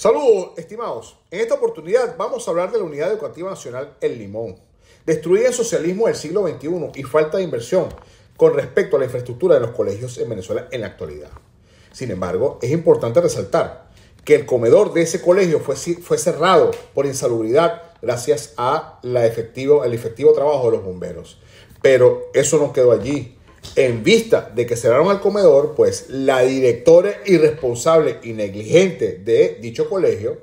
Saludos, estimados. En esta oportunidad vamos a hablar de la Unidad Educativa Nacional El Limón. Destruida el socialismo del siglo XXI y falta de inversión con respecto a la infraestructura de los colegios en Venezuela en la actualidad. Sin embargo, es importante resaltar que el comedor de ese colegio fue, fue cerrado por insalubridad gracias a la efectivo, el efectivo trabajo de los bomberos. Pero eso no quedó allí. En vista de que cerraron al comedor, pues la directora irresponsable y negligente de dicho colegio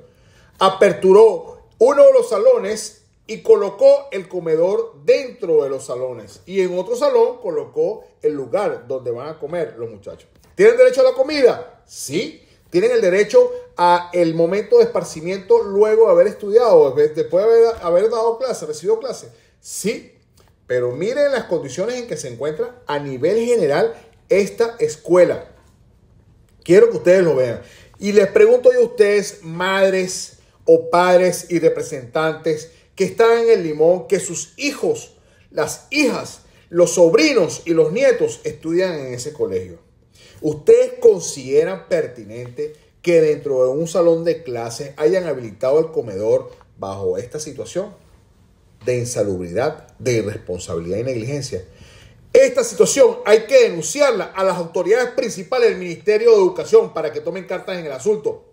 aperturó uno de los salones y colocó el comedor dentro de los salones. Y en otro salón colocó el lugar donde van a comer los muchachos. ¿Tienen derecho a la comida? Sí. Tienen el derecho a el momento de esparcimiento luego de haber estudiado, después de haber, haber dado clase, recibido clase. Sí. Pero miren las condiciones en que se encuentra a nivel general esta escuela. Quiero que ustedes lo vean. Y les pregunto yo a ustedes, madres o padres y representantes que están en el limón, que sus hijos, las hijas, los sobrinos y los nietos estudian en ese colegio. ¿Ustedes consideran pertinente que dentro de un salón de clase hayan habilitado el comedor bajo esta situación? de insalubridad, de irresponsabilidad y negligencia. Esta situación hay que denunciarla a las autoridades principales del Ministerio de Educación para que tomen cartas en el asunto